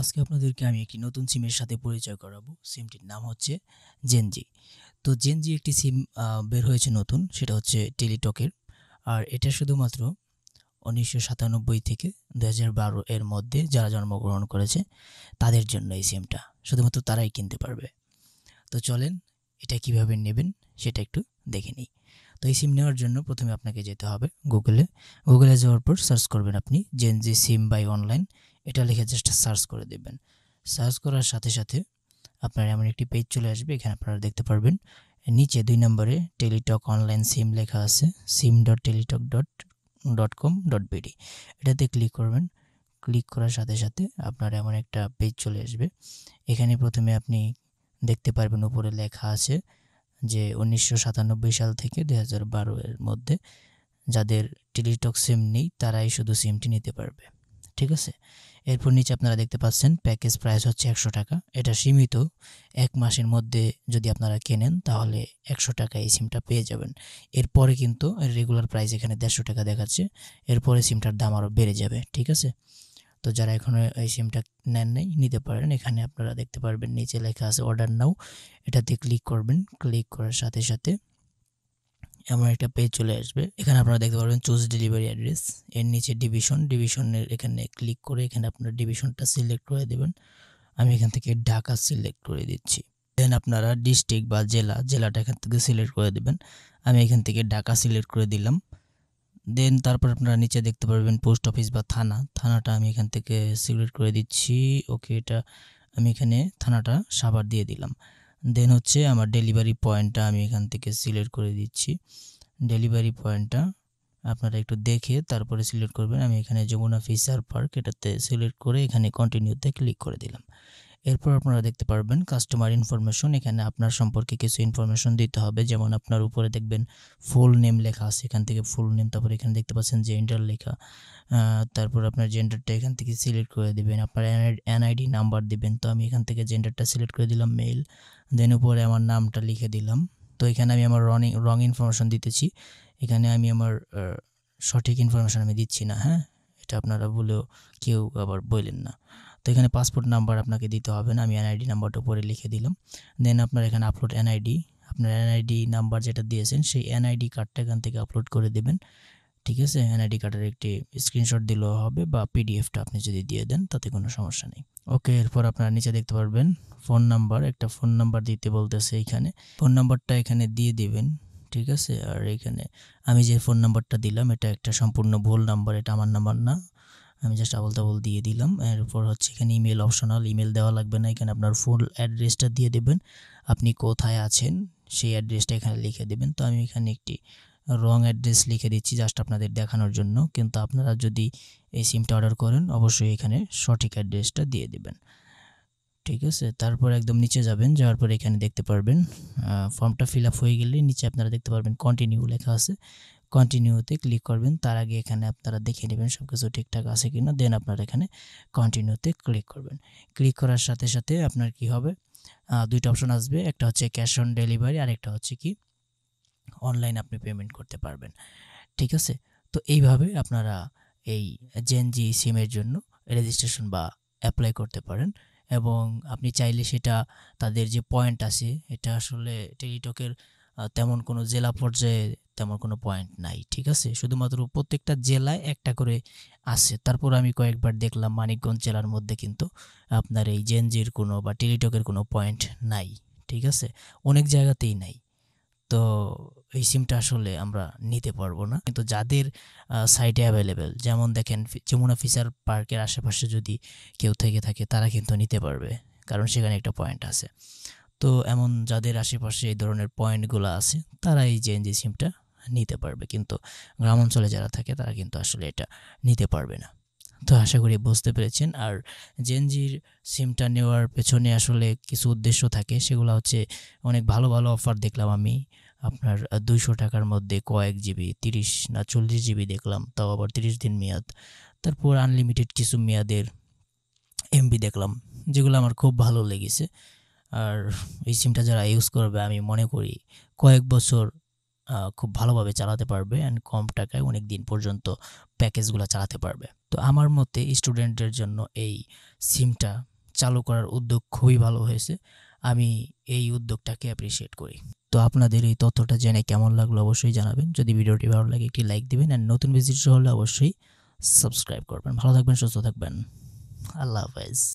আজকে আপনাদেরকে আমি একটি নতুন সিমের সাথে পরিচয় করাবো সিমটির নাম হচ্ছে জেনজি তো জেনজি একটি সিম বের হয়েছে নতুন সেটা হচ্ছে টেলিটকের আর এটা শুধুমাত্র উনিশশো সাতানব্বই থেকে দু বারো এর মধ্যে যারা জন্মগ্রহণ করেছে তাদের জন্য এই সিমটা শুধুমাত্র তারাই কিনতে পারবে তো চলেন এটা কিভাবে নেবেন সেটা একটু দেখে নিই তো এই সিম নেওয়ার জন্য প্রথমে আপনাকে যেতে হবে গুগলে গুগলে যাওয়ার পর সার্চ করবেন আপনি জেনজি সিম বাই অনলাইন এটা লিখে জাস্ট সার্চ করে দেবেন সার্চ করার সাথে সাথে আপনার এমন একটি পেজ চলে আসবে এখানে আপনারা দেখতে পারবেন নিচে দুই নম্বরে টেলিটক অনলাইন সিম লেখা আছে SIM dot Teletalk dot dot com dot BD এটাতে ক্লিক করবেন ক্লিক করার সাথে সাথে আপনার এমন একটা পেজ চলে আসবে এখানে প্রথমে আপনি দেখতে পারবেন উপরে লেখা আছে যে উনিশশো সাল থেকে দু এর মধ্যে যাদের টেলিটক সিম নেই তারাই শুধু সিমটি নিতে পারবে ঠিক আছে এরপর নিচে আপনারা দেখতে পাচ্ছেন প্যাকেজ প্রাইস হচ্ছে একশো টাকা এটা সীমিত এক মাসের মধ্যে যদি আপনারা কেনেন তাহলে একশো টাকা এই সিমটা পেয়ে যাবেন এরপরে কিন্তু রেগুলার প্রাইস এখানে দেড়শো টাকা দেখাচ্ছে এরপরে সিমটার দাম আরও বেড়ে যাবে ঠিক আছে তো যারা এখনও এই সিমটা নেন নাই নিতে পারেন এখানে আপনারা দেখতে পারবেন নিচে লেখা আছে অর্ডার নাও এটাতে ক্লিক করবেন ক্লিক করার সাথে সাথে এমন একটা পেজ চলে আসবে এখানে আপনারা দেখতে পারবেন চুজ ডেলিভারি অ্যাড্রেস এর নিচে ডিভিশন ডিভিশনের এখানে ক্লিক করে এখানে আপনার ডিভিশনটা সিলেক্ট করে দেবেন আমি এখান থেকে ঢাকা সিলেক্ট করে দিচ্ছি দেন আপনারা ডিস্ট্রিক্ট বা জেলা জেলাটা এখান থেকে সিলেক্ট করে দেবেন আমি এখান থেকে ঢাকা সিলেক্ট করে দিলাম দেন তারপর আপনারা নিচে দেখতে পারবেন পোস্ট অফিস বা থানা থানাটা আমি এখান থেকে সিলেক্ট করে দিচ্ছি ওকে এটা আমি এখানে থানাটা সাবার দিয়ে দিলাম দেন হচ্ছে আমার ডেলিভারি পয়েন্টটা আমি এখান থেকে সিলেক্ট করে দিচ্ছি ডেলিভারি পয়েন্টটা আপনারা একটু দেখে তারপরে সিলেক্ট করবেন আমি এখানে যমুনা ফিশার পার্ক এটাতে সিলেক্ট করে এখানে কন্টিনিউতে ক্লিক করে দিলাম এরপর আপনারা দেখতে পারবেন কাস্টমার ইনফরমেশন এখানে আপনার সম্পর্কে কিছু ইনফরমেশন দিতে হবে যেমন আপনার উপরে দেখবেন ফুল নেম লেখা আছে এখান থেকে ফুল নেম তারপর এখানে দেখতে পাচ্ছেন জেন্ডার লেখা তারপর আপনার জেন্ডারটা এখান থেকে সিলেক্ট করে দেবেন আপনার এনআইডি নাম্বার দিবেন তো আমি এখান থেকে জেন্ডারটা সিলেক্ট করে দিলাম মেল দেন উপরে আমার নামটা লিখে দিলাম তো এখানে আমি আমার রং রং ইনফরমেশন দিতেছি এখানে আমি আমার সঠিক ইনফরমেশন আমি দিচ্ছি না হ্যাঁ এটা আপনারা বলেও কেউ আবার বললেন না তো এখানে পাসপোর্ট নাম্বার আপনাকে দিতে হবে না আমি এনআইডি নাম্বারটা উপরে লিখে দিলাম দেন আপনার এখানে আপলোড এনআইডি আপনার এনআইডি নাম্বার যেটা দিয়েছেন সেই এনআইডি কার্ডটা এখান থেকে আপলোড করে দেবেন ঠিক আছে এনআইডি কার্ডের একটি স্ক্রিনশট দিলেও হবে বা পিডিএফটা আপনি যদি দিয়ে দেন তাতে কোনো সমস্যা নেই ওকে এরপর আপনারা নিচে দেখতে পারবেন ফোন নাম্বার একটা ফোন নাম্বার দিতে বলতেছে এখানে ফোন নাম্বারটা এখানে দিয়ে দেবেন ঠিক আছে আর এখানে আমি যে ফোন নাম্বারটা দিলাম এটা একটা সম্পূর্ণ ভুল নাম্বার এটা আমার নাম্বার না আমি জাস্ট আবল তাবল দিয়ে দিলাম এরপর হচ্ছে এখানে ইমেল অপশনাল ইমেল দেওয়া লাগবে না এখানে আপনার ফুল অ্যাড্রেসটা দিয়ে দেবেন আপনি কোথায় আছেন সেই অ্যাড্রেসটা এখানে লিখে দেবেন তো আমি এখানে একটি রং অ্যাড্রেস লিখে দিচ্ছি জাস্ট আপনাদের দেখানোর জন্য কিন্তু আপনারা যদি এই সিমটা অর্ডার করেন অবশ্যই এখানে সঠিক অ্যাড্রেসটা দিয়ে দেবেন ঠিক আছে তারপর একদম নিচে যাবেন যাওয়ার পর এখানে দেখতে পারবেন ফর্মটা ফিল আপ হয়ে গেলে নিচে আপনারা দেখতে পারবেন কন্টিনিউ লেখা আছে কন্টিনিউতে ক্লিক করবেন তার আগে এখানে আপনারা দেখে নেবেন সব কিছু ঠিকঠাক আছে কি না দেন আপনারা এখানে কন্টিনিউতে ক্লিক করবেন ক্লিক করার সাথে সাথে আপনার কি হবে দুইটা অপশন আসবে একটা হচ্ছে ক্যাশ অন ডেলিভারি আর একটা হচ্ছে কি অনলাইন আপনি পেমেন্ট করতে পারবেন ঠিক আছে তো এইভাবে আপনারা এই জেন জি সিমের জন্য রেজিস্ট্রেশন বা অ্যাপ্লাই করতে পারেন এবং আপনি চাইলে সেটা তাদের যে পয়েন্ট আছে এটা আসলে টেলিটকের তেমন কোনো জেলা পর্যায়ে তেমন কোনো পয়েন্ট নাই ঠিক আছে শুধুমাত্র প্রত্যেকটা জেলায় একটা করে আছে তারপর আমি কয়েকবার দেখলাম মানিকগঞ্জ জেলার মধ্যে কিন্তু আপনার এই জেনজির কোনো বা টেলিটকের কোনো পয়েন্ট নাই ঠিক আছে অনেক জায়গাতেই নাই তো এই সিমটা আসলে আমরা নিতে পারবো না কিন্তু যাদের সাইটে অ্যাভেলেবেল যেমন দেখেন যমুনা ফিচার পার্কের আশেপাশে যদি কেউ থেকে থাকে তারা কিন্তু নিতে পারবে কারণ সেখানে একটা পয়েন্ট আছে তো এমন যাদের আশেপাশে এই ধরনের পয়েন্টগুলো আছে তারা এই জেএনজি সিমটা নিতে পারবে কিন্তু গ্রাম অঞ্চলে যারা থাকে তারা কিন্তু আসলে এটা নিতে পারবে না তো আশা করি বুঝতে পেরেছেন আর জেনজির সিমটা নেওয়ার পেছনে আসলে কিছু উদ্দেশ্য থাকে সেগুলো হচ্ছে অনেক ভালো ভালো অফার দেখলাম আমি আপনার দুইশো টাকার মধ্যে কয়েক জিবি তিরিশ না চল্লিশ জিবি দেখলাম তাও আবার তিরিশ দিন মেয়াদ তারপর আনলিমিটেড কিছু মেয়াদের এমবি দেখলাম যেগুলো আমার খুব ভালো লেগেছে আর এই সিমটা যারা ইউজ করবে আমি মনে করি কয়েক বছর খুব ভালোভাবে চালাতে পারবে অ্যান্ড কম টাকায় অনেক দিন পর্যন্ত প্যাকেজগুলো চালাতে পারবে তো আমার মতে স্টুডেন্টদের জন্য এই সিমটা চালু করার উদ্যোগ খুবই ভালো হয়েছে আমি এই উদ্যোগটাকে অ্যাপ্রিসিয়েট করি তো আপনাদের এই তথ্যটা জেনে কেমন লাগলো অবশ্যই জানাবেন যদি ভিডিওটি ভালো লাগে একটি লাইক দিবেন আর নতুন ভিজিট হলে অবশ্যই সাবস্ক্রাইব করবেন ভালো থাকবেন সুস্থ থাকবেন আল্লাহ হাফেজ